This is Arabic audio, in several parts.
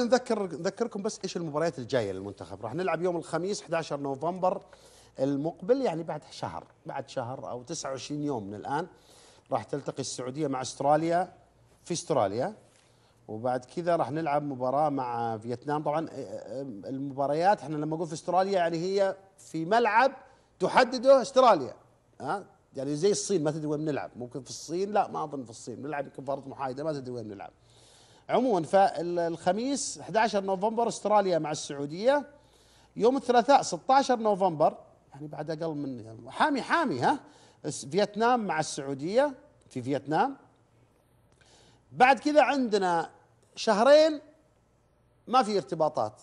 نذكر نذكركم بس ايش المباريات الجايه للمنتخب راح نلعب يوم الخميس 11 نوفمبر المقبل يعني بعد شهر بعد شهر او 29 يوم من الان راح تلتقي السعوديه مع استراليا في استراليا وبعد كذا راح نلعب مباراه مع فيتنام طبعا آه، آه، المباريات احنا لما نقول في استراليا يعني هي في ملعب تحدده استراليا ها يعني زي الصين ما تدري وين بنلعب ممكن في الصين لا ما اظن في الصين بنلعب يمكن في ارض محايده ما تدري وين بنلعب عموما فالخميس 11 نوفمبر استراليا مع السعوديه يوم الثلاثاء 16 نوفمبر يعني بعد اقل من حامي حامي ها فيتنام مع السعوديه في فيتنام بعد كذا عندنا شهرين ما في ارتباطات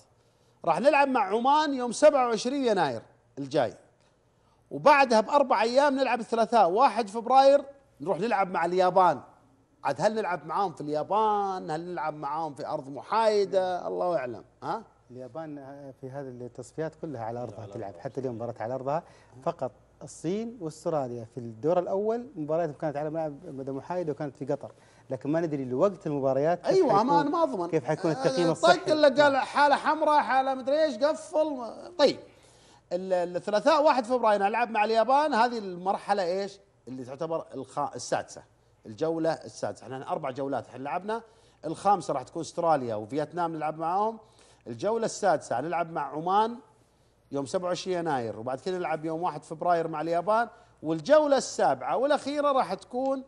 راح نلعب مع عمان يوم 27 يناير الجاي وبعدها باربع ايام نلعب الثلاثاء 1 فبراير نروح نلعب مع اليابان عاد هل نلعب معاهم في اليابان هل نلعب معاهم في ارض محايده الله اعلم ها اليابان آه، في هذه التصفيات كلها على ارضها تلعب حتى اليوم مباراه على ارضها فقط الصين واستراليا في الدور الاول مبارياتهم كانت على ملعب محايده وكانت في قطر لكن ما ندري لوقت المباريات ايوه ما انا ما اضمن كيف حيكون آه، التقييم الصحي طق اللي قال حاله حمراء حاله مدري ايش قفل طيب الثلاثاء 1 فبراير نلعب مع اليابان هذه المرحله ايش اللي تعتبر السادسه الجوله السادسه احنا اربع جولات احنا لعبنا الخامسه راح تكون استراليا وفيتنام نلعب معاهم الجوله السادسه نلعب مع عمان يوم 27 يناير وبعد كذا نلعب يوم 1 فبراير مع اليابان والجوله السابعه والاخيره راح تكون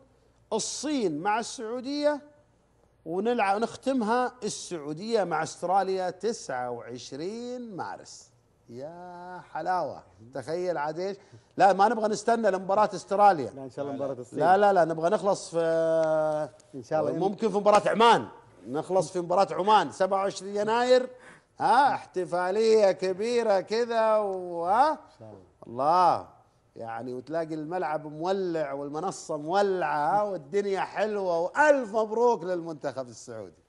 الصين مع السعوديه ونلعب نختمها السعوديه مع استراليا 29 مارس يا حلاوه تخيل عاد ايش؟ لا ما نبغى نستنى لمباراه استراليا لا ان شاء الله مباراه الصين لا لا لا نبغى نخلص في ان شاء الله آه، ممكن في مباراه عمان نخلص في مباراه عمان 27 يناير ها احتفاليه كبيره كذا وها الله يعني وتلاقي الملعب مولع والمنصه مولعه والدنيا حلوه والف مبروك للمنتخب السعودي